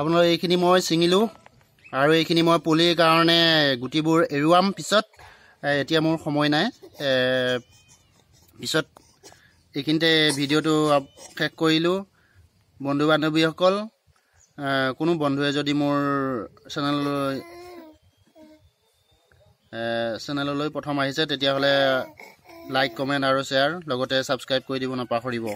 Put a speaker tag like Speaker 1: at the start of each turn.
Speaker 1: আপোনালোকে এইখিনি মই ছিঙিলোঁ আৰু এইখিনি মই পুলিৰ কাৰণে গুটিবোৰ এৰুৱাম পিছত এতিয়া মোৰ সময় নাই পিছত এইখিনিতে ভিডিঅ'টো শেষ কৰিলোঁ বন্ধু বান্ধৱীসকল কোনো বন্ধুৱে যদি মোৰ চেনেললৈ চেনেললৈ প্ৰথম আহিছে তেতিয়াহ'লে লাইক কমেণ্ট আৰু শ্বেয়াৰ লগতে ছাবস্ক্ৰাইব কৰি দিব নাপাহৰিব